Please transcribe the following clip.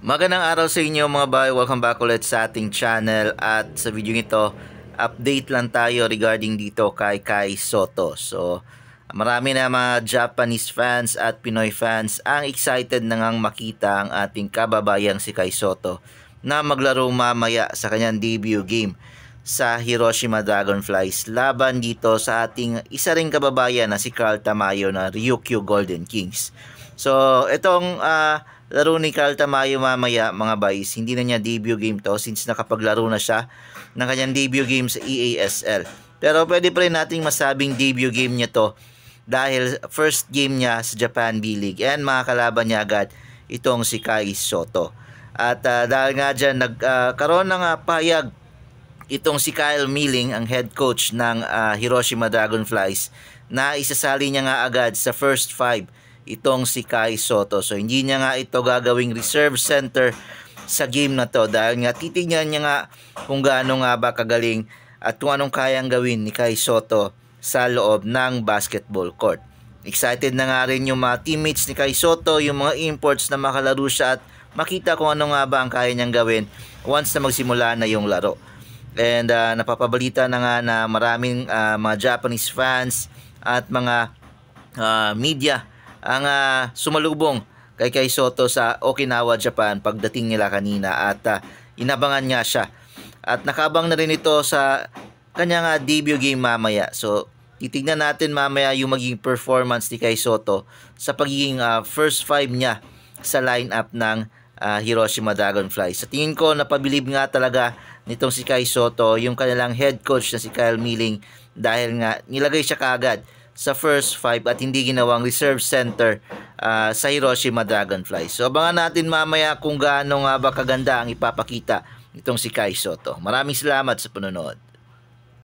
Magandang araw sa inyo mga bayo. Welcome back ulit sa ating channel at sa video nito update lang tayo regarding dito kay Kai Soto. So marami na mga Japanese fans at Pinoy fans ang excited na ngang makita ang ating kababayang si Kai Soto na maglaro mamaya sa kanyang debut game sa Hiroshima Dragonflies laban dito sa ating isa ring kababayan na si Carl Tamayo na Ryukyu Golden Kings. So itong uh, laro ni Carl Tamayo mamaya mga boys. Hindi na niya debut game to since nakapaglaro na siya ng kanyang debut game sa EASL. Pero pwede pa rin nating masabing debut game niya to dahil first game niya sa Japan B-League and mga kalaban niya agad itong si Kai Soto. At uh, dahil nga dyan, nagkaroon ah, uh, ng uh, payag itong si Kyle Milling, ang head coach ng uh, Hiroshima Dragonflies, na isasali niya nga agad sa first five itong si Kai Soto. So hindi niya nga ito gagawing reserve center sa game na to dahil nga titingnan niya nga kung gaano nga ba kagaling at kung anong kayang gawin ni Kai Soto sa loob ng basketball court. Excited na nga rin yung mga teammates ni Kai Soto, yung mga imports na makalaro siya at makita kung ano nga ba ang kaya niyang gawin once na magsimula na yung laro. And uh, napapabalita na nga na maraming uh, mga Japanese fans at mga uh, media ang uh, sumalubong kay Kai Soto sa Okinawa, Japan pagdating nila kanina at uh, inabangan nga siya. At nakabang na rin ito sa kanyang uh, debut game mamaya. So titignan natin mamaya yung maging performance ni Kai Soto sa pagiging uh, first five niya sa lineup ng uh, Hiroshima Dragonflies. Sa tingin ko, napabilib nga talaga nitong si Kai Soto, yung kanilang head coach na si Kyle Milling dahil nga nilagay siya kaagad sa first 5 at hindi ginawang reserve center uh, sa Hiroshima Dragonfly. So abangan natin mamaya kung gaano nga ba kaganda ang ipapakita itong si Kai Soto. Maraming salamat sa panonood.